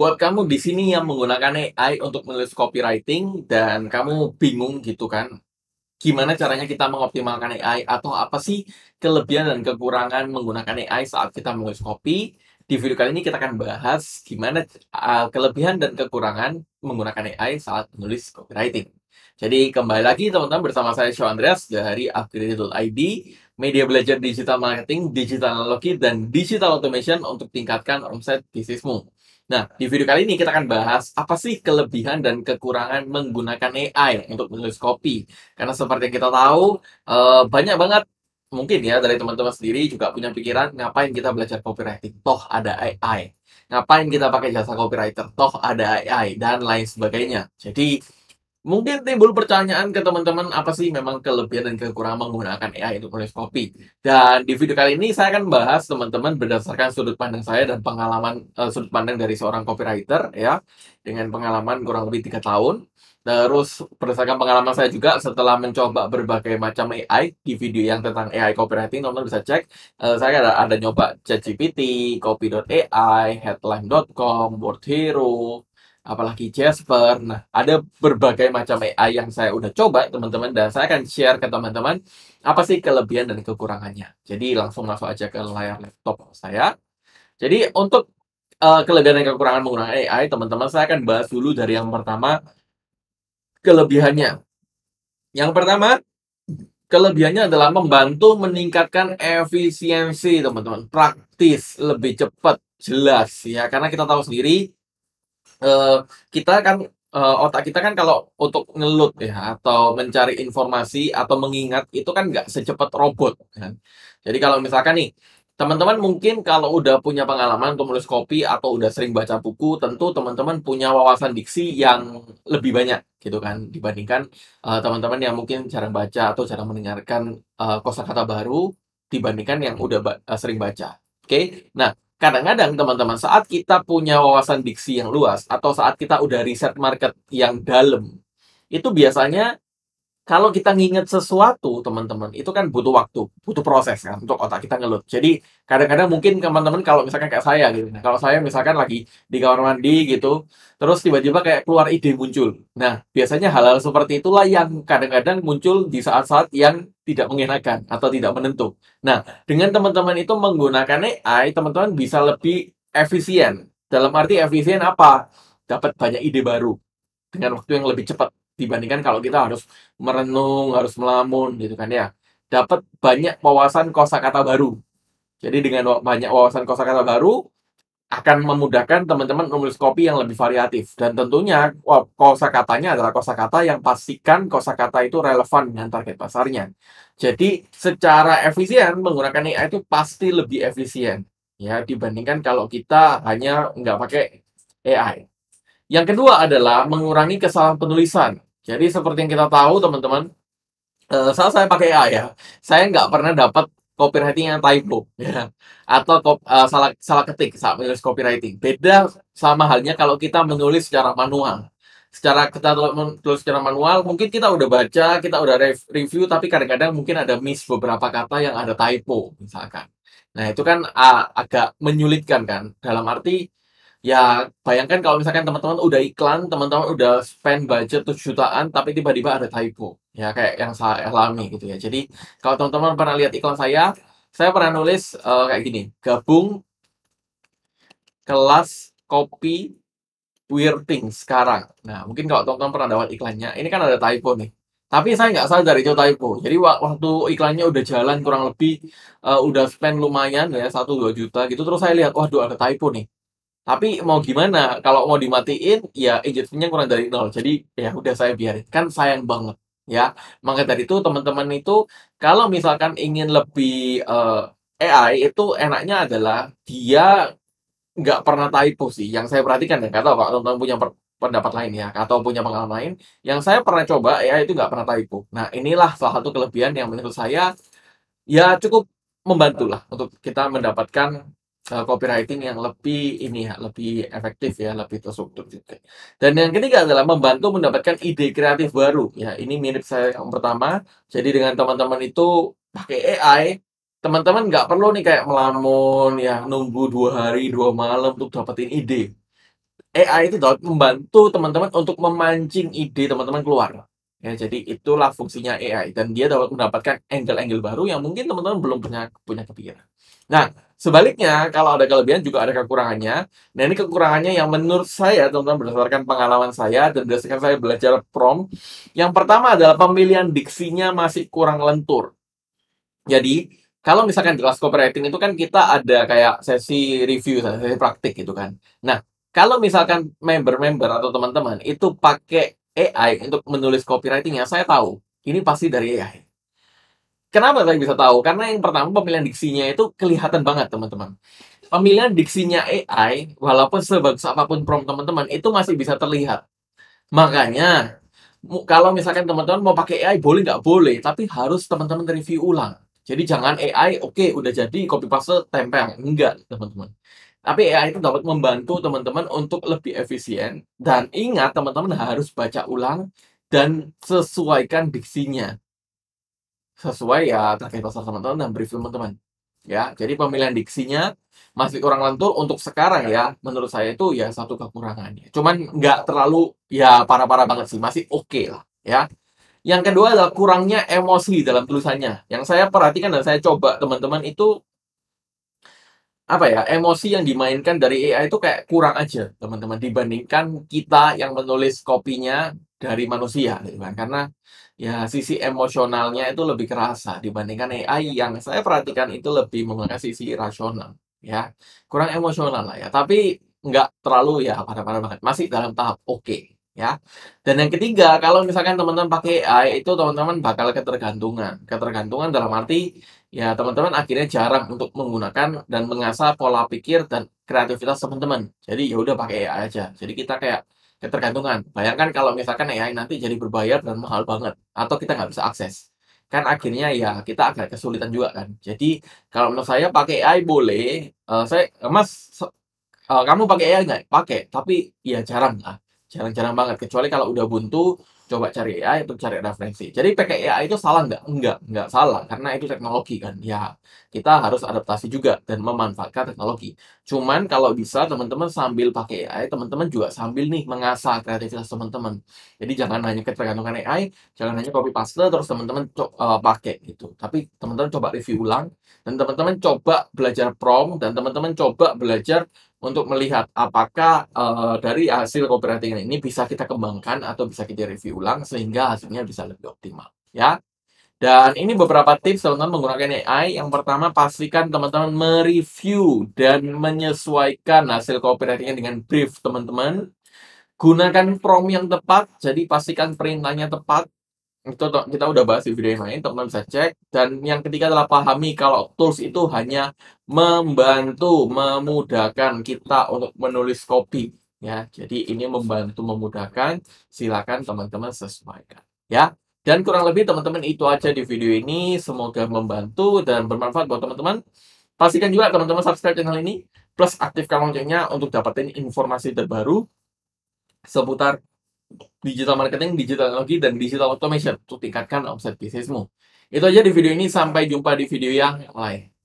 Buat kamu di sini yang menggunakan AI untuk menulis copywriting dan kamu bingung gitu kan, gimana caranya kita mengoptimalkan AI atau apa sih kelebihan dan kekurangan menggunakan AI saat kita menulis copy? Di video kali ini kita akan bahas gimana kelebihan dan kekurangan menggunakan AI saat menulis copywriting. Jadi kembali lagi teman-teman bersama saya Sean Andreas dari Upgrade.id, media belajar digital marketing, digital analogi, dan digital automation untuk tingkatkan omset bisnismu. Nah, di video kali ini kita akan bahas apa sih kelebihan dan kekurangan menggunakan AI untuk menulis kopi. Karena seperti yang kita tahu, eh, banyak banget mungkin ya dari teman-teman sendiri juga punya pikiran ngapain kita belajar copywriting, toh ada AI. Ngapain kita pakai jasa copywriter, toh ada AI, dan lain sebagainya. Jadi, Mungkin timbul pertanyaan ke teman-teman apa sih memang kelebihan dan kekurangan menggunakan AI untuk menulis kopi. Dan di video kali ini saya akan bahas teman-teman berdasarkan sudut pandang saya dan pengalaman uh, sudut pandang dari seorang copywriter ya dengan pengalaman kurang lebih tiga tahun. Terus berdasarkan pengalaman saya juga setelah mencoba berbagai macam AI di video yang tentang AI copywriting teman-teman bisa cek uh, saya ada ada nyoba ChatGPT, copy.ai, headline.com, Word Hero, apalagi Jasper. Nah, ada berbagai macam AI yang saya udah coba, teman-teman, dan saya akan share ke teman-teman apa sih kelebihan dan kekurangannya. Jadi, langsung masuk aja ke layar laptop saya. Jadi, untuk uh, kelebihan dan kekurangan menggunakan AI, teman-teman, saya akan bahas dulu dari yang pertama, kelebihannya. Yang pertama, kelebihannya adalah membantu meningkatkan efisiensi, teman-teman. Praktis, lebih cepat, jelas, ya. Karena kita tahu sendiri, Eh, kita kan uh, otak kita kan kalau untuk ngelut ya atau mencari informasi atau mengingat itu kan nggak secepat robot kan. Jadi kalau misalkan nih teman-teman mungkin kalau udah punya pengalaman untuk menulis kopi atau udah sering baca buku tentu teman-teman punya wawasan diksi yang lebih banyak gitu kan dibandingkan eh, teman-teman uh, yang mungkin jarang baca atau jarang mendengarkan uh, kosakata baru dibandingkan yang udah ba sering baca. Oke. Okay? Nah, kadang-kadang teman-teman saat kita punya wawasan diksi yang luas atau saat kita udah riset market yang dalam itu biasanya kalau kita nginget sesuatu, teman-teman, itu kan butuh waktu, butuh proses kan untuk otak kita ngelut. Jadi kadang-kadang mungkin teman-teman kalau misalkan kayak saya gitu, nah, kalau saya misalkan lagi di kamar mandi gitu, terus tiba-tiba kayak keluar ide muncul. Nah, biasanya hal-hal seperti itulah yang kadang-kadang muncul di saat-saat yang tidak mengenakan atau tidak menentu. Nah, dengan teman-teman itu menggunakan AI, teman-teman bisa lebih efisien. Dalam arti efisien apa? Dapat banyak ide baru dengan waktu yang lebih cepat dibandingkan kalau kita harus merenung, harus melamun gitu kan ya. Dapat banyak wawasan kosakata baru. Jadi dengan banyak wawasan kosakata baru akan memudahkan teman-teman menulis kopi yang lebih variatif dan tentunya kosakatanya adalah kosakata yang pastikan kosakata itu relevan dengan target pasarnya. Jadi secara efisien menggunakan AI itu pasti lebih efisien ya dibandingkan kalau kita hanya nggak pakai AI. Yang kedua adalah mengurangi kesalahan penulisan. Jadi seperti yang kita tahu teman-teman, uh, eh, saat saya pakai AI ya, saya nggak pernah dapat copywriting yang typo ya atau uh, salah salah ketik saat menulis copywriting. Beda sama halnya kalau kita menulis secara manual. Secara kita menulis secara manual, mungkin kita udah baca, kita udah review, tapi kadang-kadang mungkin ada miss beberapa kata yang ada typo misalkan. Nah itu kan ah, agak menyulitkan kan, dalam arti ya bayangkan kalau misalkan teman-teman udah iklan, teman-teman udah spend budget 7 jutaan, tapi tiba-tiba ada typo, ya kayak yang saya alami gitu ya. Jadi kalau teman-teman pernah lihat iklan saya, saya pernah nulis uh, kayak gini, gabung kelas kopi Weird Things sekarang. Nah, mungkin kalau teman-teman pernah dapat iklannya, ini kan ada typo nih. Tapi saya nggak sadar itu typo. Jadi waktu iklannya udah jalan kurang lebih uh, udah spend lumayan ya 1 2 juta gitu terus saya lihat waduh ada typo nih. Tapi mau gimana, kalau mau dimatiin, ya engagement-nya kurang dari nol. Jadi, ya udah saya biarin. Kan sayang banget, ya. Maka dari itu, teman-teman itu, kalau misalkan ingin lebih uh, eh, AI, itu enaknya adalah dia nggak pernah typo sih. Yang saya perhatikan, ya, kata Pak, teman-teman punya pendapat lain ya, atau punya pengalaman lain, yang saya pernah coba, AI itu nggak pernah typo. Nah, inilah salah satu kelebihan yang menurut saya, ya cukup membantulah untuk kita mendapatkan uh, copywriting yang lebih ini ya, lebih efektif ya, lebih terstruktur juga. Dan yang ketiga adalah membantu mendapatkan ide kreatif baru ya. Ini mirip saya yang pertama. Jadi dengan teman-teman itu pakai AI, teman-teman nggak perlu nih kayak melamun ya, nunggu dua hari dua malam untuk dapetin ide. AI itu dapat membantu teman-teman untuk memancing ide teman-teman keluar. Ya, jadi itulah fungsinya AI dan dia dapat mendapatkan angle-angle baru yang mungkin teman-teman belum punya punya kepikiran. Nah, sebaliknya kalau ada kelebihan juga ada kekurangannya. Nah, ini kekurangannya yang menurut saya teman-teman berdasarkan pengalaman saya dan berdasarkan saya belajar prom, yang pertama adalah pemilihan diksinya masih kurang lentur. Jadi, kalau misalkan di kelas copywriting itu kan kita ada kayak sesi review, sesi praktik gitu kan. Nah, kalau misalkan member-member atau teman-teman itu pakai AI untuk menulis copywriting copywritingnya, saya tahu ini pasti dari AI. Kenapa saya bisa tahu? Karena yang pertama pemilihan diksinya itu kelihatan banget teman-teman. Pemilihan diksinya AI, walaupun sebagus apapun prompt teman-teman, itu masih bisa terlihat. Makanya, kalau misalkan teman-teman mau pakai AI, boleh nggak boleh, tapi harus teman-teman review ulang. Jadi jangan AI, oke okay, udah jadi, copy paste, tempel. Enggak, teman-teman. Tapi AI itu dapat membantu teman-teman untuk lebih efisien. Dan ingat, teman-teman harus baca ulang dan sesuaikan diksinya. Sesuai ya terkait pasal teman-teman dan brief teman-teman. Ya, jadi pemilihan diksinya masih kurang lentur untuk sekarang ya. Menurut saya itu ya satu kekurangannya. Cuman nggak terlalu ya parah-parah banget sih. Masih oke okay lah ya. Yang kedua adalah kurangnya emosi dalam tulisannya. Yang saya perhatikan dan saya coba teman-teman itu apa ya emosi yang dimainkan dari AI itu kayak kurang aja teman-teman dibandingkan kita yang menulis kopinya dari manusia gitu kan. karena ya sisi emosionalnya itu lebih kerasa dibandingkan AI yang saya perhatikan itu lebih menggunakan sisi rasional ya kurang emosional lah ya tapi nggak terlalu ya parah-parah banget masih dalam tahap oke okay, ya dan yang ketiga kalau misalkan teman-teman pakai AI itu teman-teman bakal ketergantungan ketergantungan dalam arti ya teman-teman akhirnya jarang untuk menggunakan dan mengasah pola pikir dan kreativitas teman-teman. Jadi ya udah pakai AI aja. Jadi kita kayak ketergantungan. Bayangkan kalau misalkan AI nanti jadi berbayar dan mahal banget atau kita nggak bisa akses. Kan akhirnya ya kita agak kesulitan juga kan. Jadi kalau menurut saya pakai AI boleh. Uh, saya Mas uh, kamu pakai AI nggak? Pakai, tapi ya jarang lah. Jarang-jarang banget kecuali kalau udah buntu coba cari AI untuk cari referensi. Jadi AI itu salah nggak? Enggak, nggak salah. Karena itu teknologi kan. Ya, kita harus adaptasi juga dan memanfaatkan teknologi. Cuman kalau bisa teman-teman sambil pakai AI, teman-teman juga sambil nih mengasah kreativitas teman-teman. Jadi jangan hanya ketergantungan AI, jangan hanya copy paste terus teman-teman uh, pakai gitu. Tapi teman-teman coba review ulang dan teman-teman coba belajar prompt dan teman-teman coba belajar untuk melihat apakah uh, dari hasil copywriting ini bisa kita kembangkan atau bisa kita review ulang sehingga hasilnya bisa lebih optimal ya. Dan ini beberapa tips teman-teman menggunakan AI. Yang pertama, pastikan teman-teman mereview dan menyesuaikan hasil copywritingnya dengan brief teman-teman. Gunakan prompt yang tepat, jadi pastikan perintahnya tepat itu kita udah bahas di video yang lain, teman-teman bisa cek. Dan yang ketiga adalah pahami kalau tools itu hanya membantu, memudahkan kita untuk menulis copy. Ya, jadi ini membantu memudahkan. Silakan teman-teman sesuaikan. Ya, dan kurang lebih teman-teman itu aja di video ini. Semoga membantu dan bermanfaat buat teman-teman. Pastikan juga teman-teman subscribe channel ini, plus aktifkan loncengnya untuk dapetin informasi terbaru seputar digital marketing, digital teknologi, dan digital automation untuk tingkatkan omset bisnismu. Itu aja di video ini, sampai jumpa di video yang lain.